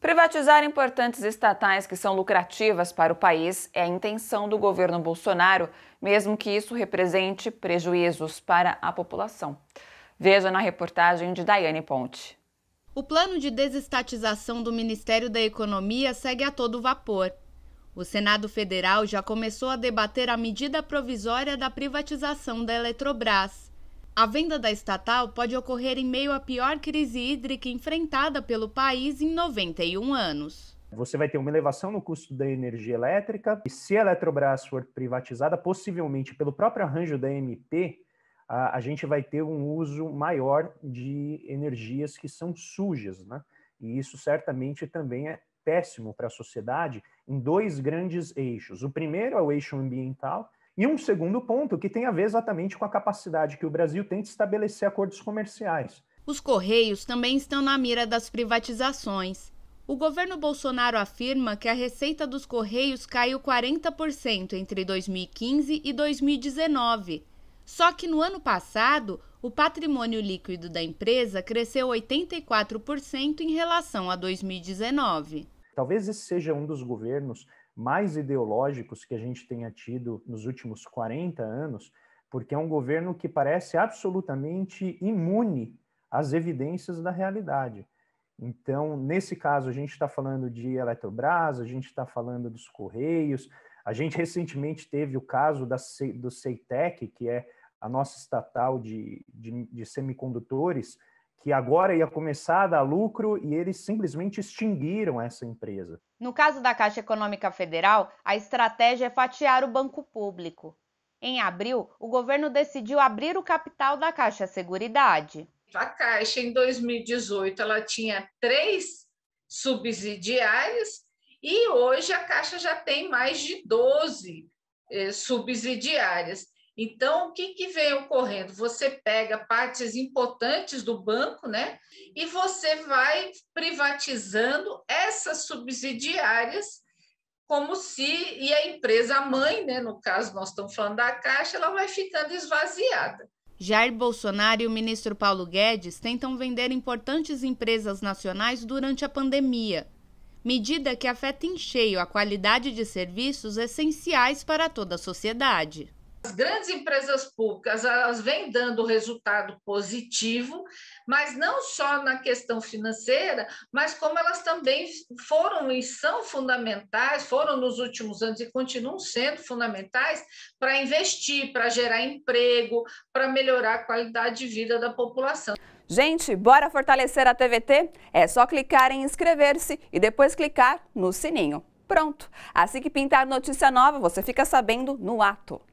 Privatizar importantes estatais que são lucrativas para o país é a intenção do governo Bolsonaro, mesmo que isso represente prejuízos para a população. Veja na reportagem de Daiane Ponte. O plano de desestatização do Ministério da Economia segue a todo vapor. O Senado Federal já começou a debater a medida provisória da privatização da Eletrobras. A venda da estatal pode ocorrer em meio à pior crise hídrica enfrentada pelo país em 91 anos. Você vai ter uma elevação no custo da energia elétrica, e se a Eletrobras for privatizada, possivelmente pelo próprio arranjo da MP, a, gente vai ter um uso maior de energias que são sujas, né? E isso certamente também é péssimo para a sociedade em dois grandes eixos. O primeiro é o eixo ambiental, e um segundo ponto que tem a ver exatamente com a capacidade que o Brasil tem de estabelecer acordos comerciais. Os Correios também estão na mira das privatizações. O governo Bolsonaro afirma que a receita dos Correios caiu 40% entre 2015 e 2019. Só que no ano passado, o patrimônio líquido da empresa cresceu 84% em relação a 2019. Talvez esse seja um dos governos mais ideológicos que a gente tenha tido nos últimos 40 anos, porque é um governo que parece absolutamente imune às evidências da realidade. Então, nesse caso, a gente está falando de Eletrobras, a gente está falando dos Correios, a gente recentemente teve o caso da, do Ceitec, que é a nossa estatal de, de, de semicondutores, que agora ia começar a dar lucro e eles simplesmente extinguiram essa empresa. No caso da Caixa Econômica Federal, a estratégia é fatiar o banco público. Em abril, o governo decidiu abrir o capital da Caixa Seguridade. A Caixa, em 2018, ela tinha três subsidiárias e hoje a Caixa já tem mais de 12 eh, subsidiárias. Então, o que, que vem ocorrendo? Você pega partes importantes do banco, né? E você vai privatizando essas subsidiárias como se e a empresa mãe, né, no caso nós estamos falando da Caixa, ela vai ficando esvaziada. Jair Bolsonaro e o ministro Paulo Guedes tentam vender importantes empresas nacionais durante a pandemia, medida que afeta em cheio a qualidade de serviços essenciais para toda a sociedade. As grandes empresas públicas elas vêm dando resultado positivo, mas não só na questão financeira, mas como elas também foram e são fundamentais, foram nos últimos anos e continuam sendo fundamentais para investir, para gerar emprego, para melhorar a qualidade de vida da população. Gente, bora fortalecer a TVT? É só clicar em inscrever-se e depois clicar no sininho. Pronto! Assim que pintar notícia nova, você fica sabendo no ato.